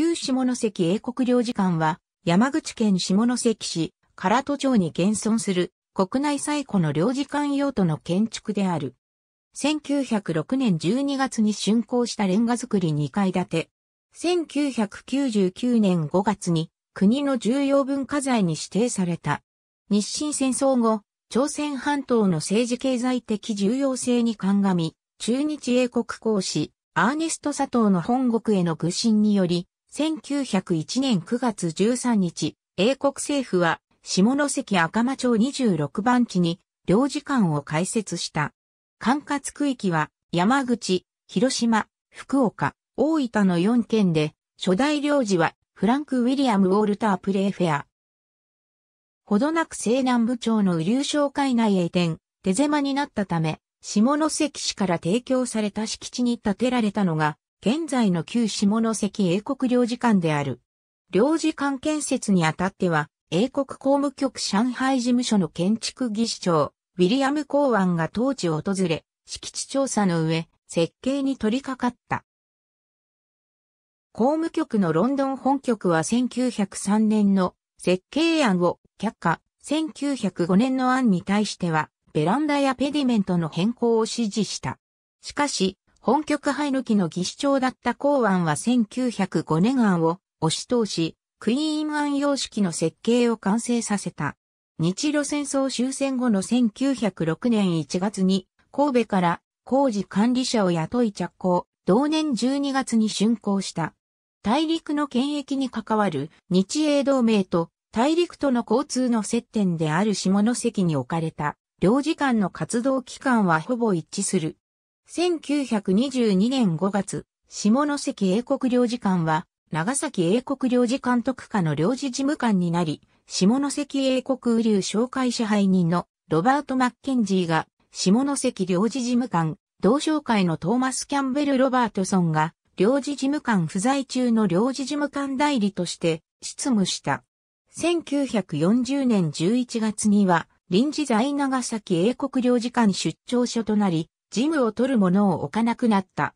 旧下関英国領事館は、山口県下関市、唐戸町に現存する国内最古の領事館用途の建築である。1906年12月に竣工したレンガ造り2階建て。1999年5月に国の重要文化財に指定された。日清戦争後、朝鮮半島の政治経済的重要性に鑑み、中日英国公使、アーネスト佐藤の本国への愚心により、1901年9月13日、英国政府は下関赤間町26番地に領事館を開設した。管轄区域は山口、広島、福岡、大分の4県で、初代領事はフランク・ウィリアム・ウォルター・プレーフェア。ほどなく西南部町の流商会内へ移転、手狭になったため、下関市から提供された敷地に建てられたのが、現在の旧下関英国領事館である。領事館建設にあたっては、英国公務局上海事務所の建築技師長、ウィリアム・コーワンが当地を訪れ、敷地調査の上、設計に取り掛かった。公務局のロンドン本局は1903年の設計案を却下、1905年の案に対しては、ベランダやペディメントの変更を指示した。しかし、本局派抜きの技師長だった公安は1905年案を押し通し、クイーン案様式の設計を完成させた。日露戦争終戦後の1906年1月に神戸から工事管理者を雇い着工、同年12月に竣工した。大陸の権益に関わる日英同盟と大陸との交通の接点である下関に置かれた領事館の活動期間はほぼ一致する。1922年5月、下関英国領事館は、長崎英国領事館特下の領事事務官になり、下関英国流紹介支配人のロバート・マッケンジーが、下関領事事務官、同紹会のトーマス・キャンベル・ロバートソンが、領事事務官不在中の領事事務官代理として執務した。1940年11月には、臨時在長崎英国領事館出張所となり、事務を取るものを置かなくなった。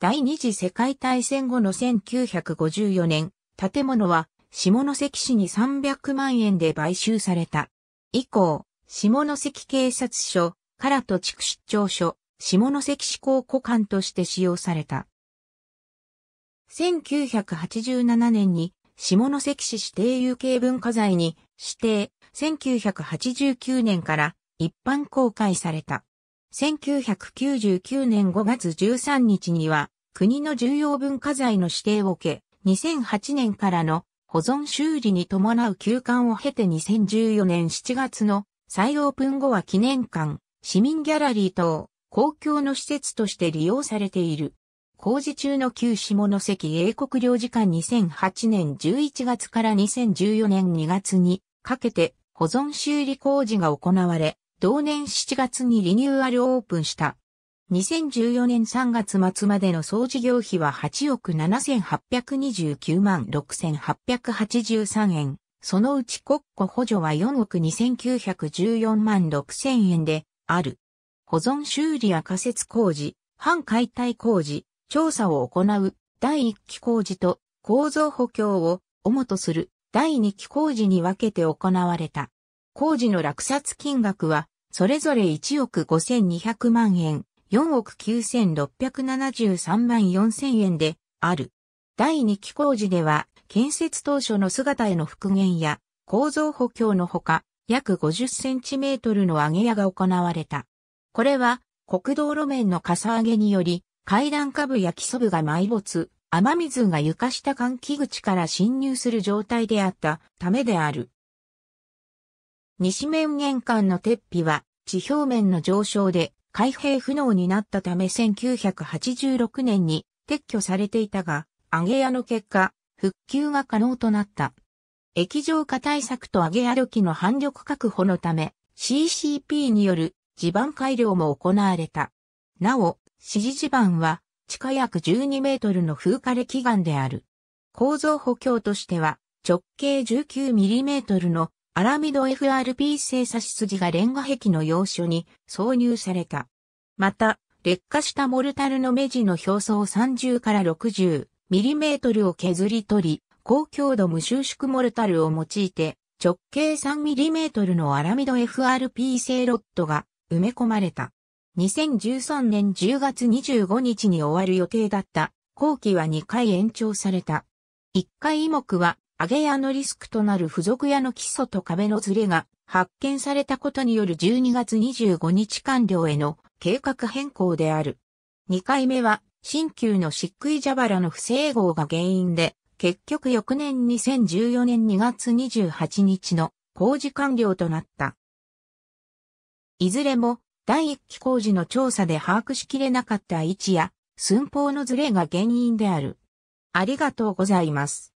第二次世界大戦後の1954年、建物は下関市に300万円で買収された。以降、下関警察署、唐戸地区出張所、下関市高庫館として使用された。1987年に下関市指定有形文化財に指定、1989年から一般公開された。1999年5月13日には、国の重要文化財の指定を受け、2008年からの保存修理に伴う休館を経て2014年7月の再オープン後は記念館、市民ギャラリー等、公共の施設として利用されている。工事中の旧下関英国領事館2008年11月から2014年2月にかけて保存修理工事が行われ、同年7月にリニューアルオープンした。2014年3月末までの総事業費は8億7829万6883円。そのうち国庫補助は4億2914万6000円である。保存修理や仮設工事、半解体工事、調査を行う第1期工事と構造補強を主とする第2期工事に分けて行われた。工事の落札金額はそれぞれ1億5200万円、4億9673万4000円である。第2期工事では、建設当初の姿への復元や構造補強のほか、約50センチメートルの上げ屋が行われた。これは、国道路面のかさ上げにより、階段下部や基礎部が埋没、雨水が床下換気口から侵入する状態であったためである。西面玄関の鉄皮は地表面の上昇で開閉不能になったため1986年に撤去されていたが、揚げ屋の結果、復旧が可能となった。液状化対策と揚げ屋土器の反力確保のため、CCP による地盤改良も行われた。なお、支持地盤は地下約12メートルの風化歴岩である。構造補強としては直径19ミリメートルのアラミド FRP 製差し筋がレンガ壁の要所に挿入された。また、劣化したモルタルの目地の表層30から60ミリメートルを削り取り、高強度無収縮モルタルを用いて、直径3ミリメートルのアラミド FRP 製ロットが埋め込まれた。2013年10月25日に終わる予定だった後期は2回延長された。1回目は揚げ屋のリスクとなる付属屋の基礎と壁のズレが発見されたことによる12月25日完了への計画変更である。2回目は、新旧の漆喰蛇腹の不整合が原因で、結局翌年2014年2月28日の工事完了となった。いずれも、第1期工事の調査で把握しきれなかった位置や寸法のズレが原因である。ありがとうございます。